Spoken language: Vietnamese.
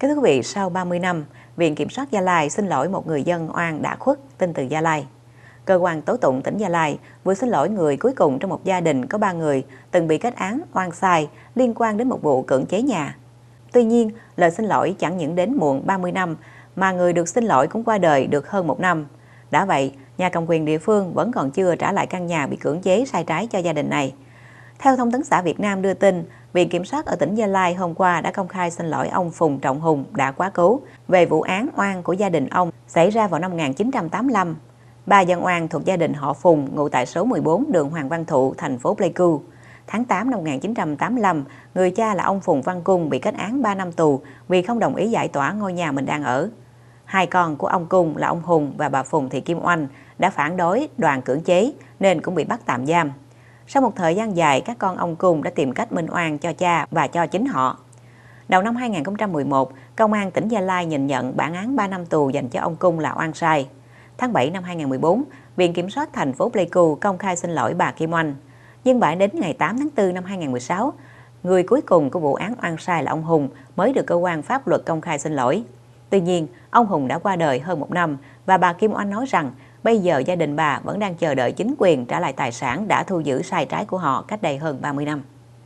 Kính thưa quý vị, sau 30 năm, Viện Kiểm soát Gia Lai xin lỗi một người dân oan đã khuất tên từ Gia Lai. Cơ quan tố tụng tỉnh Gia Lai vừa xin lỗi người cuối cùng trong một gia đình có ba người từng bị kết án oan sai liên quan đến một vụ cưỡng chế nhà. Tuy nhiên, lời xin lỗi chẳng những đến muộn 30 năm mà người được xin lỗi cũng qua đời được hơn một năm. Đã vậy, nhà cầm quyền địa phương vẫn còn chưa trả lại căn nhà bị cưỡng chế sai trái cho gia đình này. Theo thông tấn xã Việt Nam đưa tin, Viện Kiểm sát ở tỉnh Gia Lai hôm qua đã công khai xin lỗi ông Phùng Trọng Hùng đã quá cố về vụ án oan của gia đình ông xảy ra vào năm 1985. Ba dân oan thuộc gia đình họ Phùng ngụ tại số 14 đường Hoàng Văn Thụ, thành phố Pleiku. Tháng 8 năm 1985, người cha là ông Phùng Văn Cung bị kết án 3 năm tù vì không đồng ý giải tỏa ngôi nhà mình đang ở. Hai con của ông Cung là ông Hùng và bà Phùng Thị Kim Oanh đã phản đối đoàn cưỡng chế nên cũng bị bắt tạm giam. Sau một thời gian dài, các con ông Cung đã tìm cách minh oan cho cha và cho chính họ. Đầu năm 2011, Công an tỉnh Gia Lai nhìn nhận bản án 3 năm tù dành cho ông Cung là oan sai. Tháng 7 năm 2014, Viện Kiểm soát thành phố Pleiku công khai xin lỗi bà Kim Oanh. Nhưng mãi đến ngày 8 tháng 4 năm 2016, người cuối cùng của vụ án oan sai là ông Hùng mới được cơ quan pháp luật công khai xin lỗi. Tuy nhiên, ông Hùng đã qua đời hơn một năm và bà Kim Oanh nói rằng Bây giờ gia đình bà vẫn đang chờ đợi chính quyền trả lại tài sản đã thu giữ sai trái của họ cách đây hơn 30 năm.